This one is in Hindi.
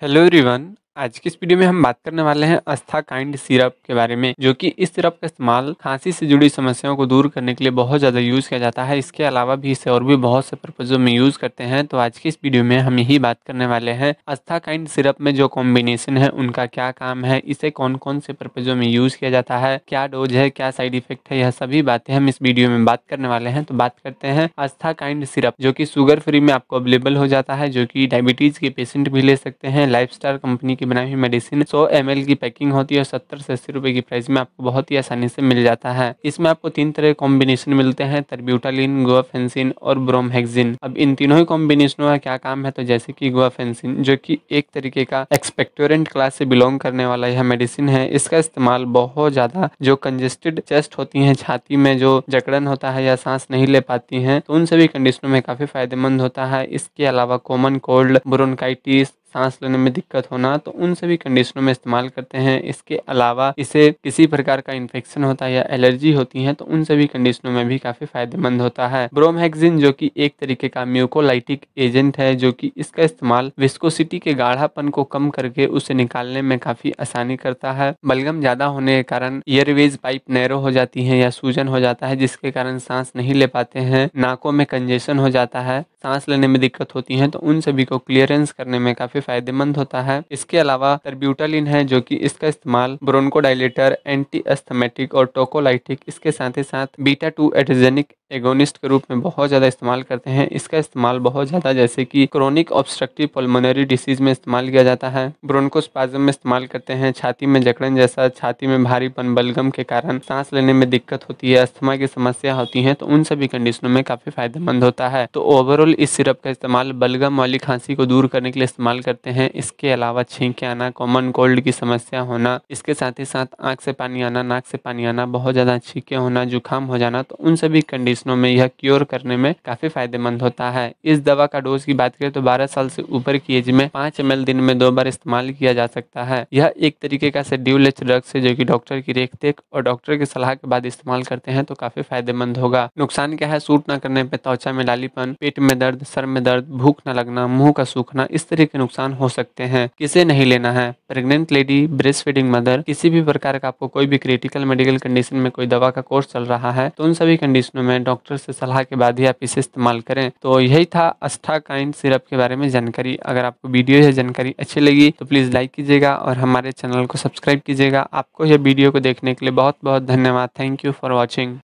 hello everyone आज के इस वीडियो में हम बात करने वाले हैं अस्था काइंड सिरप के बारे में जो कि इस सिरप का इस्तेमाल खांसी से जुड़ी समस्याओं को दूर करने के लिए बहुत ज़्यादा यूज़ किया जाता है इसके अलावा भी इसे और भी बहुत से पर्पजों में यूज़ करते हैं तो आज की इस वीडियो में हम यही बात करने वाले हैं अस्था काइंड सिरप में जो कॉम्बिनेशन है उनका क्या काम है इसे कौन कौन से पर्पजों में यूज़ किया जाता है क्या डोज है क्या साइड इफेक्ट है यह सभी बातें हम इस वीडियो में बात करने वाले हैं तो बात करते हैं अस्था काइंड सिरप जो की शुगर फ्री में आपको अवेलेबल हो जाता है जो की डायबिटीज़ के पेशेंट भी ले सकते हैं लाइफ कंपनी के बनाई हुई मेडिसिन सौ एम की पैकिंग होती है और सत्तर से अस्सी रुपए की प्राइस में आपको बहुत ही आसानी से मिल जाता है इसमें आपको तीन तरह के कॉम्बिनेशन मिलते हैं तरब्यूटालिन गोवाफेंसिन और ब्रोमहेक्सिन अब इन तीनों ही कॉम्बिनेशनों का क्या काम है तो जैसे की गोवाफेंसिन जो की एक तरीके का एक्सपेक्टोरेंट क्लास से बिलोंग करने वाला यह मेडिसिन है इसका इस्तेमाल बहुत ज़्यादा जो कंजेस्टेड चेस्ट होती है छाती में जो जकड़न होता है या सांस नहीं ले पाती है तो उन सभी कंडीशनों में काफ़ी फायदेमंद होता है इसके अलावा कॉमन कोल्ड ब्रोनकाइटिस सांस लेने में दिक्कत होना तो उन सभी कंडीशनों में इस्तेमाल करते हैं इसके अलावा इसे किसी प्रकार का इन्फेक्शन होता है या एलर्जी होती है तो उन सभी कंडीशनों में भी काफ़ी फायदेमंद होता है ब्रोमहेक्सिन जो कि एक तरीके का म्यूकोलाइटिक एजेंट है जो कि इसका इस्तेमाल विस्कोसिटी के गाढ़ापन को कम करके उसे निकालने में काफ़ी आसानी करता है बलगम ज़्यादा होने के कारण ईयरवेज पाइप नैरो हो जाती है या सूजन हो जाता है जिसके कारण सांस नहीं ले पाते हैं नाकों में कंजेशन हो जाता है सांस लेने में दिक्कत होती है तो उन सभी को क्लियरेंस करने में काफ़ी काफ़ी फायदेमंद होता है इसके अलावा टर्ब्यूटालिन है जो कि इसका इस्तेमाल ब्रोनकोडाइलेटर एंटी एस्थमेटिक और टोकोलाइटिक इसके साथ ही साथ बीटा टू एटेजेनिक एगोनिस्ट के रूप में बहुत ज़्यादा इस्तेमाल करते हैं इसका इस्तेमाल बहुत ज़्यादा जैसे कि क्रोनिक ऑब्स्ट्रक्टिव पल्मोनरी डिसीज में इस्तेमाल किया जाता है ब्रोनकोस्पाजम में इस्तेमाल करते हैं छाती में जकड़न जैसा छाती में भारीपन बलगम के कारण सांस लेने में दिक्कत होती है अस्थमा की समस्या होती है तो उन सभी कंडीशनों में काफ़ी फायदेमंद होता है तो ओवरऑल इस सिरप का इस्तेमाल बलगम वाली खांसी को दूर करने के लिए इस्तेमाल करते हैं इसके अलावा छींके आना कॉमन कोल्ड की समस्या होना इसके साथ ही साथ आँख से पानी आना नाक से पानी आना बहुत ज़्यादा छींके होना जुकाम हो जाना तो उन सभी कंडीशन कंडीशनों में यह क्योर करने में काफी फायदेमंद होता है इस दवा का डोज की बात करें तो बारह साल से ऊपर की एज में पांच एम दिन में दो बार इस्तेमाल किया जा सकता है यह एक तरीके का शेड्यूल ड्रग्स है जो की डॉक्टर की रेख और डॉक्टर की सलाह के बाद इस्तेमाल करते हैं तो काफी फायदेमंद होगा नुकसान क्या है सूट न करने पर त्वचा में लालीपन पेट में दर्द सर में दर्द भूख न लगना मुंह का सूखना इस तरह के नुकसान हो सकते हैं किसे नहीं लेना है pregnant lady breast feeding mother किसी भी प्रकार का आपको कोई भी क्रिटिकल मेडिकल कंडीशन में कोई दवा का कोर्स चल रहा है तो उन सभी कंडीशनों में डॉक्टर से सलाह के बाद ही आप इसे इस्तेमाल करें तो यही था अस्थाकाइन सिरप के बारे में जानकारी अगर आपको वीडियो या जानकारी अच्छी लगी तो प्लीज़ लाइक कीजिएगा और हमारे चैनल को सब्सक्राइब कीजिएगा आपको यह वीडियो को देखने के लिए बहुत बहुत धन्यवाद थैंक यू फॉर वॉचिंग